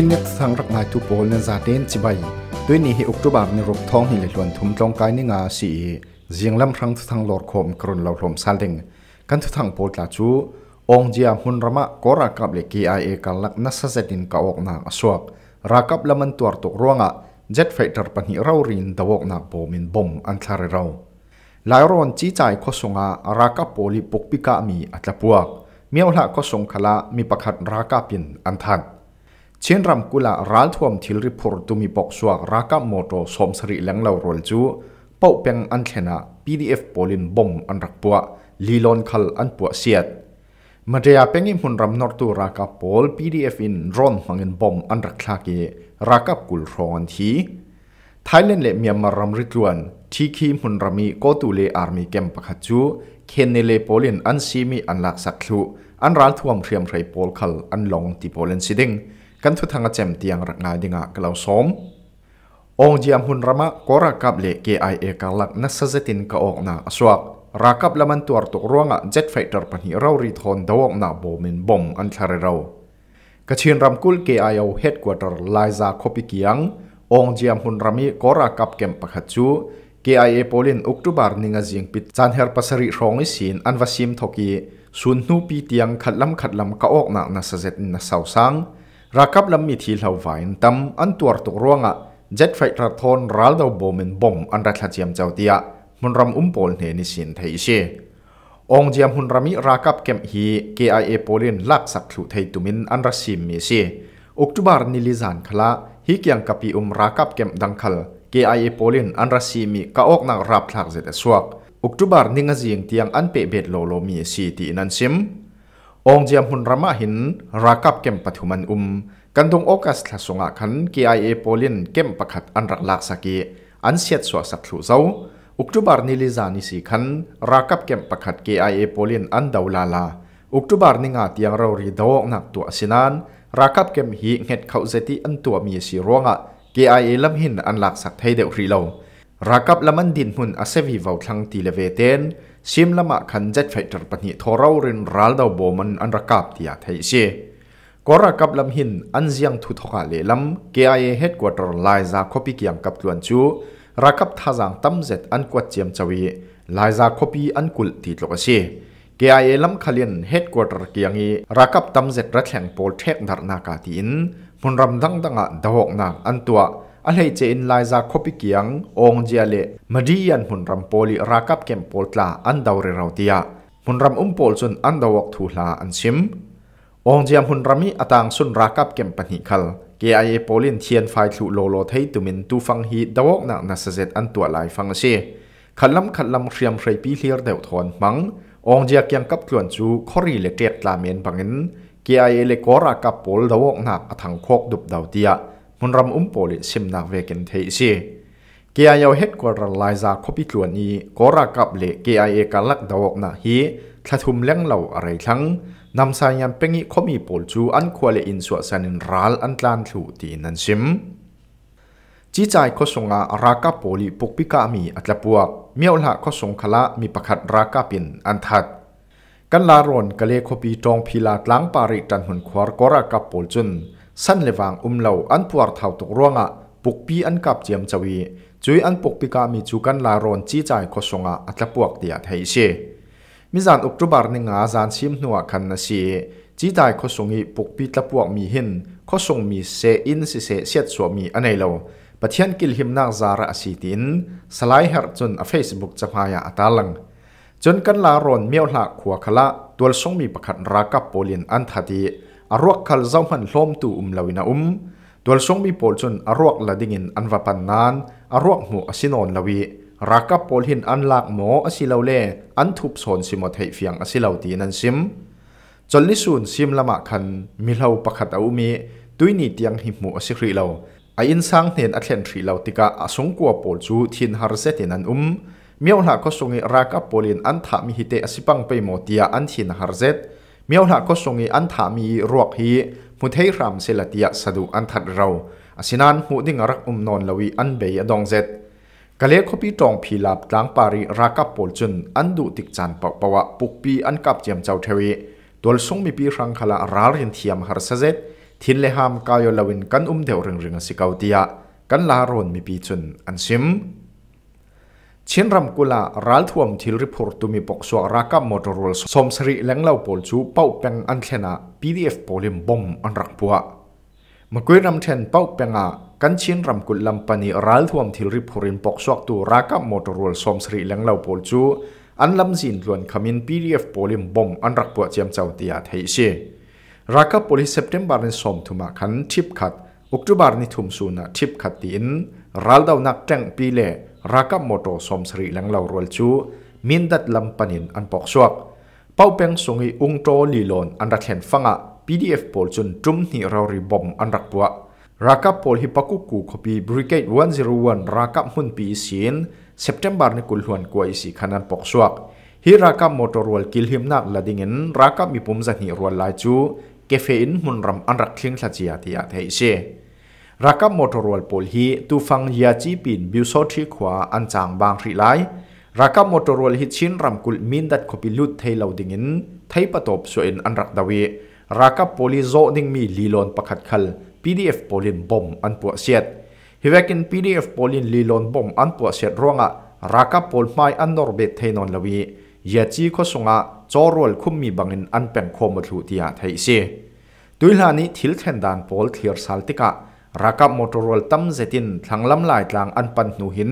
ทินเนกษ์ทางรักนายทุโปลในซาเดนจิบายด้วยนี้อุกตุบาบในรบท้องหินหลวนทุมจรงกายในงาสีเสียงลำรังทุทางหลอดคมกรุนเหล่าลมซาเดงกันทุทางโปลตาจูองเจียมุนระมะก็รักกับเลกีไอเอกันลักนัสเซตินกาอกนาอสวกรักกับละมันตัวตกร่วงอ่ะเจ็ดไฟเตอร์ปันหิเรารินดาวกนาโปมินบอมอันทารเราหลายรอนจีใจ้อสงะรักกับโปลิปกปิกามีอัตลปวกเมียวละข้อสงขละมีประคัดรักกับปินอันทันเช่นรำกุลารัลทวมทิลริพอร์ตุมีปกสวกรักมอโตสมสริแหลงเหล่ารลจูเป้าเปยงอันเชนะ PDF โอลินบอมอันรักปัวลีลอนคัลอันปัวเสียดมาเดียเป็อิมุนรำนอร์ตูรักปอล PDF อินรอนมังเงินบอมอันรักลากีรักกุลรอนทีไทยเลนเละเมียมารำริจวนทีคีมุนรมีโกตุเลอาร์มีเกมปะขจูเคนเนเลโปลินอันซีมีอันลักสักลุอันรัลทวมเทียมไรโปลคัลอันลองติโปลินซิดิงกันทุทังเจมตียงรักนาดิงะกล่าวสมองจียมหุนรามะกอรักับเลเกไอเอกลักนัสเซตินกออกนาอสวกรักับละมันตัวตุกร่วงะเจ็ดไฟเตอร์ปนีเรารีทอนดาวนาโบมินบอมอันทาริเรากชินรำกุลเกไอเอาเฮดกวเตอร์ไลซาคปิกียงองจียมหุนรามีกอรักับเกมปะขัดจู KIA Polin o k t o ุ a r ninga j i n g p ิ t chanher pasari rongi sin anwasim thoki sunnu pi tiang k h a ข l a m khatlam ก a ok na na sajet na s a u รักับลำมีทีเหล่าไวตั้มอันตัวตกร่วงอ่ะเจ็ดไฟระทอนรัลดาวบอมินบอมอันรัชเจียมเจ้าเตียมันรำอุ้มโปลเหนนิสินไทยเชองเจียมหุนรำมิรักับเกมฮี KIA โปลินลักสักถุไทยตุมินอันรัชิมมีเชอุกตุบาร์นิลิซานคละฮิกยังกับปีอุมรักับเกมดังคล KIA โปลินอันรัชิมีกะออกนักรับหลักเจ็ดสวกอุกตุบาร์นิงจิงเตียงอันเปเบ็ดโลโลมีชีตีนันซิมองเจิมหุนรามาหินรากับเก็มปัฐุมันอุมกันตรงโอกัสทสงะคันกีไอเอโพลินเก็มประคัดอันรักลักสกีอันเสียดสวสักลุเจ้าอุกตุบาร์นิลิซานิสีขันรากับเก็มประคัดกีไอเอโพลินอันดาวลาลาอุกตุบาร์นิงาที่ยังเรารีดาวนักตัวสินันรากับเก็มฮีเงตดเขาเซติอันตัวมีสีร่วงไอเอลำหินอันลักสักไทยเดวรีเลารักับละมันดินหุ่นอาศัยวิวทังตีเลเวเตนซิมละมาขันเจ็ดไฟตรปนิทอรเรินรัลดาวบมันอันรักับที่อาไทเชก็รักับลำหินอันเสียงทุทกาเลลำเกียร์เฮดกวดรไลซาคบิกียงกับตัวนจูรักับท่าจังตั้มเจ็ดอันกวดเจียมจวีไลซาคบีอันกุลตีตลกเชเกียร์เอลำขลิ่นเฮดกวดรกียงีรักับตั้มเจ็ดรัดแห่งโปลเทกดารนากาตินมุนรำดังดังอ่ะดาวกนักอันตัวอะไรเจนลายจากคบิกียงองเจีเลมาดียันหุ่นรำโพลีรักับเกมโพลตลาอันดาวเรราตียหุ่นรำอุ้มโพลจนอันดาวกทูลาอันชิมองเจียมหุ่นรำมีอตางสุนรักับเกมปนิคัลเกไอเอโพลินเทียนไฟทูโลโลไทยตุมินตูฟังฮีดาวกนักนัสเซตอันตัวลายฟังเชขัลลำขัลลำเรียมไรปีเลียร์เดวทอนมังองเจียกียงกับกลวนจูคอรีเลเกตลาเมนบัง็นเกไอเอเลกอรากับโพลดาวกนักอทังโคกดุบดาวเตียมุนรำอุ้มโปลิสิมนักเวกินเทซีเกียร์ยาวเฮดกวาดลายจากคบิตวนีกอรากับเลเกียร์เอกัลักดอวกนะฮีทัทุมเลี้ยงเหล่าอะไรทั้งนำสายยันเป็งอีคมีโปลจูอันควาเลอินสวสันินรัลอันตานถูตีนันซิมจีใจก็ส่งอารากาโปลิปุกปิกามีอัตลปวกเมียวละก็ส่งคละมีประคัดรากาปินอันทัดกันลารอนกะเลคบีจองพิลาดล้างปาริจันหุนควารกอรากาโปลจุนสั้นเลวังอุ้มเหล่าอันปวดเท้าตกร่วงอ่ะปุกปีอันกับเจียมจวีจุยอันปุกปีกามีจูกันลารอนจีใจโคสงอ่ะอัตะปวกเดียดเฮียเชมิจานอุกจุบาร์นิงาจานชิมหนัวคันนาเชจีใจโคสงีปุกปีตะปวกมีหินโคสงมีเซอินสิเซเสียดสวมีอันไหนเราปะเทียนกิลหิมนาจาระอสีตินสไลเฮอร์จนเฟซบุ๊กจะพายาอัตาลังจนกันลารอนเมียวหลักขัวขละตัวสงมีประคันรักับโปเลินอันทัดีอรวกขัลเจ้าหันล้มตูอุมลาวินาอุมตัวช่วงมีโพลจนอรวกละดิ่งินอันวัปันนานอรวกหมูอสินอนลาวีรักกับโพลหินอันลากหมูอสิลาเล่อันทุบสนสิมดให้เฟียงอสิลาตีนันซิมจนลิสูนซิมละมาคันมิลาวปะขัดเอามีตุยนี่เตียงหิมหมูอสิครีลาไออินสังเนียนอัตเลนทรีลาวติกาอสงกัวโพลจูทินฮาร์เซตินันอุมเมียวหลักก็สงรักกับโพลินอันทามิฮิตเตอสิปังไปโมเตียอันทินฮาร์เซตมียวหลักก็ส่งอันถามีรวกฮีมุทัยรามเซลติยาสะดุอันทัดเรา อาินันหูดิ่งรักอุมนอนลวีอันเบียดองเซตกะเลียขบีตองพีลาบลางปารีรักกับปลจุนอันดูติกจันปกปะวะปุกปีอันกับเจียมเจ้าเทวีตัวส่งมีปีรังคลาราเรียนเทียมฮาร์เซตทินเลหามกายลวินกันอุมเดวเริงเริงสิกาวติยากันลาโรนมีปีจุนอันซิมชช้นรำกุลารัลทวมทิลริพอร์ตุมีปกสวรากับมอเตอร์รูลสมสริแหลงเล่าปอลจูเป้าเป็งอันเทนา PDF โอลิมบอมอันรักปัวมกุยนำเทนเป้าเป็งอะกันชช้นรำกุลลำปนีรัลทวมทิลริพอรินปกสวกตูรากับมอเตอร์รูลสมสริแหลงเล่าปอลจูอันลำสินล้วนขมิน PDF โอลิมบอมอันรักปัวเจียมเจ้าตียาไทยเชรากับโปลิเซปเทมบาร์นนสมทุมาคันทิปขัดอุกตุบาร์นิทุมสูนะทิปขัดตินรัลดาวนักแจ้งปีเล่ rakam moto som sri lang lau rol chu mindat lampanin an pok suak pau peng sungi ung to lilon an rathen fanga pdf pol chun tum ni rauri bom an rakpua rakap pol hi pakuku khopi brigade 101 rakap hun pi sin september ni kulhuan ko isi khanan pok suak hi rakap motorwal kilhim nak ladingin rakap mi pumza ni rol lai chu cafe in munram an rak thling thla chi ya ti ya thei se รักมอเตอร์โรลปอลฮีตูฟังยาจีปินบิวโซทีขวาอันจางบางริไลรักมอเตอร์โรลฮิตชินรำกุลมินดัดคบิลุดไทยเหล่าดิ่งินไทยปะตบส่วนอันรักดาวีรักโพลิโซดิ่งมีลีลอนประคัดขัล PDF โอลินบอมอันปวดเสียดฮิเวกิน PDF โอลินลีลอนบอมอันปวดเสียดร่วงอะรักโพลไมอันนอร์เบตไทยนนลวียาจีข้อสงะจอรวลคุ้มมีบังอินอันเป็นโคมดลุติยาไทยเสียด้วลานี้ทิลเทนดานโพลเทียร์สัลติกะรากับมอเตอร์โรลตั้มเซตินทางลำลายกลางอันปันหนูหิน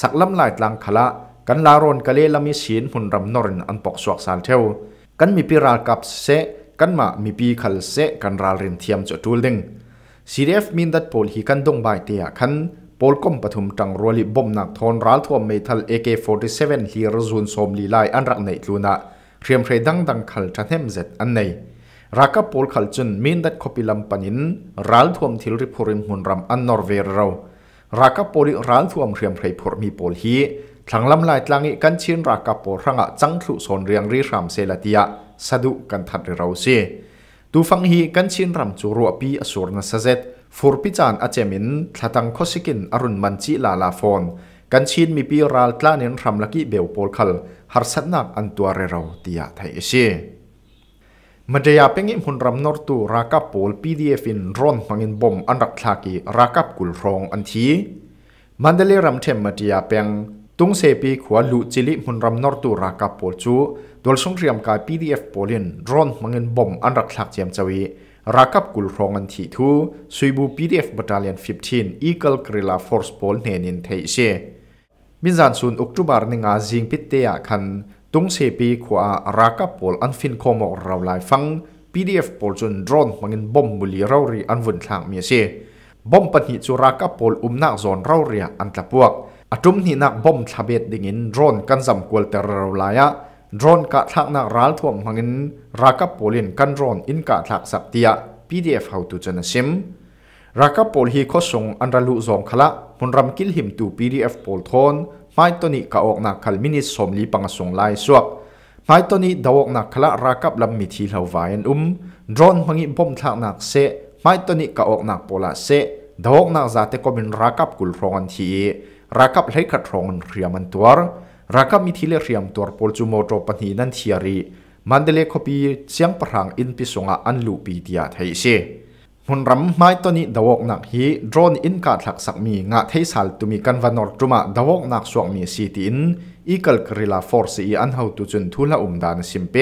สักลำลายกลางขละ กันลารอนกะเลลามิชินหุ่นรำนอรินอันปอกสวกสารเทวกันมีปีรากับเซกันมามีปีขลเซกันรารินเทียมจดูลดิงซีเอฟมินดัดโพลฮีกันดงบายเตียคันโพลก้มปฐุมจังรัวลิบอมนักทอนรัลทวมเมทัลเอเค่นฮีรซูนโซมลีไลอันรักในลูนาเรียมเรดังดังขลจันเทมเซตอันในรักปอลขัลจุนมีนดัดคบิลัมปันินรัลทวมทิลริพูริมหุนรำอันนอร์เวร์เรารักปอลิรัลทวมเรียมไพรพูรมีปอลฮีทางลำลายตลางิกันชินรักปอลรังะจังทุสนเรียงรีรำมเซลติยะสะดุกันทัดเราซีตูฟังฮีกันชินรำจูรัวปีอสูรนสเซตฟูร์พิจานอาเจมินทัดังคสิกินอรุณมันจิลาลาฟอนกันชินมีปีรัลตลานินรำลักิเบลปอลขัลหารสันนักอันตัวเรราติยะไทยซีมาเดียเป็นอิมพุนรำนอร์ตูรากับโพลพีดีเอฟินร้อนฟังอินบอมอันรักทากีรากับกุลรองอันทีมันเดลีรำเทมมาเดียเป็นตุงเซปีขวาลุจิลิหุ่นรำนอร์ตูรากับโพลจูดวลสงเรียมกายพีดีเอฟโพลินร้อนมังอินบอมอันรักทากเจียมจวีรากับกุลรองอันทีทูสุยบูพีดีเอฟบัตเลียน15อีเกิลกริลลาฟอร์สโพลเนนินเทเชมินซานซุนอุกตุบาร์นิงอาจิงพิเตียคันตุงเซปีขวาราคาปอลอันฟินคอมอร์ราวไลฟัง PDF ปอลจนดรอนมังิงบอมบุลีราวรีอันวุ่นทางเมียเซบอมปันหิจุราคาปอลอุ้มนักจอนราวเรียอันตะพวกอัตุมหีนักบอมทะเบ็ดดิ่งินดรอนกันจำกวลเตอร์ราวไลอะดรอนกะทักนักรัลทวมมังินราคาปอลินกันดรอนอินกะทักสักเตีย PDF เฮาตุจนนซิมราคาปอลฮีโคสงอันรัลุจอมขละคนรำกิลหิมตูี่ PDF โพลทอนไม่ตัวนี้ก็ออกนักขลมินิสมลีปังส่งไล่สวกไม่ตัวนี้ดาวกนักขละรักับลำมิทีเหลวไวน์อุ้มดรอนมังอิบอมทางนักเซไม่ตัวนี้ก็ออกนักโพลาเซดาวกนักจัตเตก็มินรักับกุลรองทีรักับเล็กกระทรงเรียมันตัวรักับมิทีเลเรียมตัวโพลจูโมโตปนีนันเทียรีมันเดเลคอบีเสียงพรางอินพิสงะอันลูปีเดียไทยเซมุนรำไม่ตัวนี้ดาวกนักฮีโดรนอินกาทหลักสักมีงาเทสัลตุมีกันวันนอร์จุมาดาวกนักสวงมีสีตินอีกลกริลาฟอร์ซีอันเฮาตุจุนทุลาอุมดานสิมเป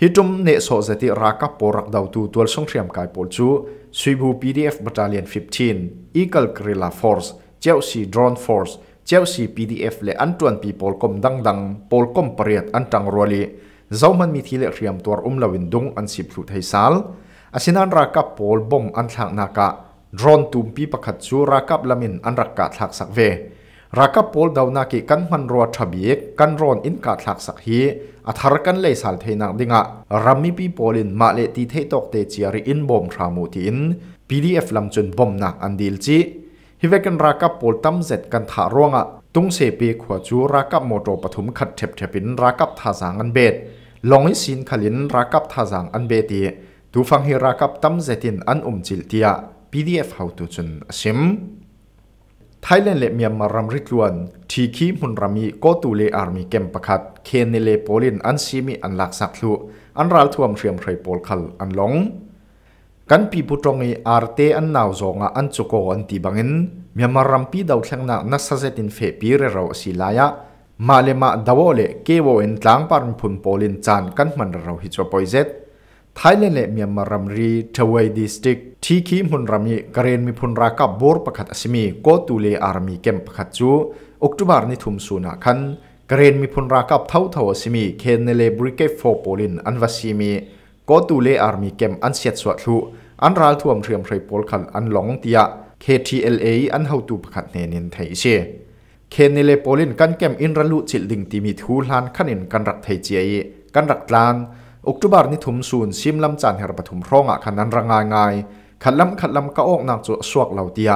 ฮิจุมเนสโซเซติรักกับปรักดาวตูตัวสงเทียมกายปอลจูสวีบูพีดีเอฟบัตเลียน15อีกลกริลาฟอร์ซเจ้าสีโดรนฟอร์ซเจ้าสีพีดีเอฟและอันตวนปีปอลกอมดังดังปอลกอมเปรียดอันตังรัวลีเจ้ามันมีทีเลเรียมตัวอุ้มลาวินดุงอันสิบสุดเฮซาลอาชินันรักกับพอลบอมอันทางนักะดรอนตุมปีประคัดชูรักกับลามินอันรักกับทักสักเวรักกับพอลดาวนักิกันมันรัวทบีกกันรอนอินกับทักสักฮีอัธรกันเลยสัลเทนักดิงะรัมมีปีพอลินมาเลตีเทตกเตจิาริอินบอมทรามูตินพีดีเอฟลำจนบอมนักอันดีลจีฮิเวกันรักกับพอลตั้มเจ็ดกันถาร่วงะตุงเซปีขวจูรักกับโมโตปฐุมขัดเทปเทปินรักกับทาสางอันเบดลองอิสินขลินรักกับทาสางอันเบตีตูฟังฮิรักับตั้มเจตินอันอุ่มจิลเตีย PDF เฮาตูจุนชิม ไทยแลนด์เลเมียมารำริกลวนทีคีมุนรามีก็ตูเลอาร์มีเกมประคัดเคนเนเลโปลินอันซีมีอันหลักสักลุอันราลท่วมเชียมไทรโปลคัลอันหลงกันปีปุตรงไออาร์เตอันนาวจงอันจุกอันตีบังินมียมารำมปีดาวทียงนักนัสเซตินเฟปีเรราสิลายะมาเลมาดาวเลเกวเอ็นตลางปาร์มพุนโปลินจานกันมันเราฮิจวปอยเซตไทยเลเมียมารมรีทวายดิสติกที่ขีมุนรมยีกเรนมีพุนรากับบอร์ประคัตอสมีก็ตูเลอารมีเกมประคัตจูออกตุบาร์นิทุมสุนักันกเรนมีพุนรากับเท่าเท่าอสมีเคนเลบริเกฟอโปลินอันวาซีมีก็ตูเลอารมีเกมอันเสียดสวัตุอันราลท่วมเทียมไทยโปลขันอันหลงเตียเคทีเอันเฮาตูประคัตเนนินไทยเชเคนเลโปลินกันเกมอินรัลุจิลดิงตีมีทูลานขันินกันรักไทยเจียกันรักลานอุกตุบาร์นิทุมสูนซิมลำจันเฮรปฐุมร้องอ่ะขันนันรังงายงายขัดลำขัดลำก็ออกนางจวสวกเหล่าเตีย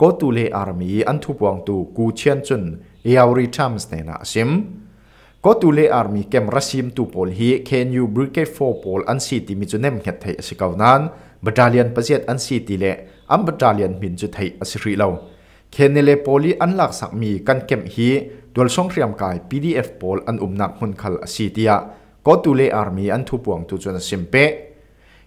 ก็ตูเลอาร์มีอันทุบวงตูกูเชียนจุนเอวริทัมส์เนนาซิมก็ตูเลอาร์มีเกมรัสซิมตูโพลฮีเคนยูบริเกตโฟโพลอันซีติมิจุเนมเฮตไทยสิกาวนั้นบัตเลียนประเจตอันซีติเลอันบัตเลียนมินจุไทยอสิริเราเคนเลโพลีอันหลักสักมีกันเกมฮีดวลส่งเรียมกาย PDF โพลอันอุมนักมุนขัลซีติยา có tu lệ army an thu buông tu chuan sim pe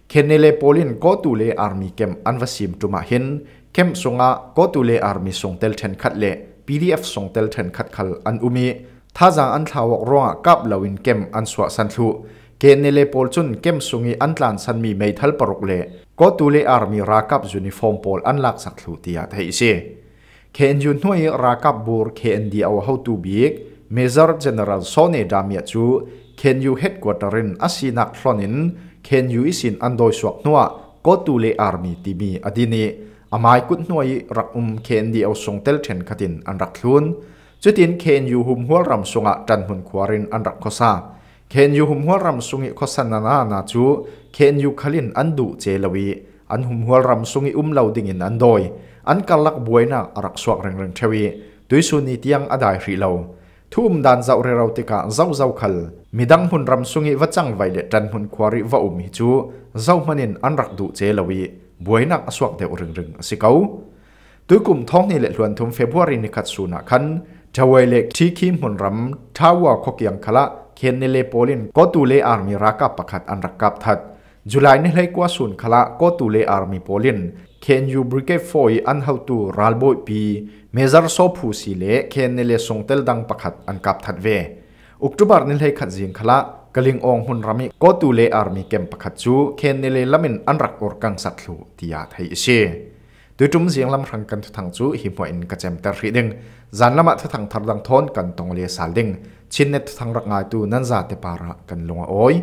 khen lệ polin có tu lệ army kem an va sim tuma hin kem songa có tu lệ army sông tel then khat lệ pdf sông tel then khat khal an umi tha jang an thlawak ronga kap lawin kem an swa san thu ke ne le pol chun kem sungi an tlan san mi mei thal paruk le ko tu le army ra kap uniform pol an lạc sak thu tia thei se khen jun hnoi ra kap bur khen di aw how tu bik major general sone damia คนยูเฮดกวาดรินอสีนักฟลอนินเคนยูอิสินอันโดยสวกนัวก็ตูเลอาร์มีตีมีอดีนีอมายกุดนวยรักอุมเคนดีเอาส่งเตลเทนัดินอันรักลุนจุดินเคนยูหุมหัวรำสงะจันหุนควารินอันรักโคซาเคนยูหุมหัวรำสงิโคซันนานาจูเคนยูขลินอันดูเจลวี อันหุมหัวรำสงิอุมเลาดิ่งินอันโดย อันกัลลักบวยนักรักสวกเริงเริงเทวีด้วยสุนีเตียงอดายรีเลาทุ่มดันเจ้าเรือติกาเจ้าเจ้าขลมีดังหุ่นรำสุงิวัจังไวเดจันหุ่นควาริวอุมิจู เจ้ามันินอันรักดูเจลวีบวยนักสวกเดอรึงรึงสิเขาตุกุมท้องนี่เละลวนทุ่มเฟบวารีนิคัตสูนักขันทวายเล็กที่คิมหุ่นรำท้าวขกยังขละ เขียนในเลโปลินก็ตูเลอาร์มีรักกับประคัดอันรักกับทัดจุลายนี่เลยกว่าสูนขละก็ตูเลอาร์มีโปลิน can you brigade foi an how to ralboi pi measure so phu si le khen ne le songtel dang pakhat an kap that ve october nil hei khat jing khala kaling ong hun rami ko tu le army camp pakhat chu khen ne le lamin an rak or kang sat thlu tia thai ise tu tum jiang lam rang kan thang chu hi mo in ka chem tar ri ding zan lama thang thar dang thon kan tong le sal ding chin net thang rak ngai tu nan za te para kan lunga oi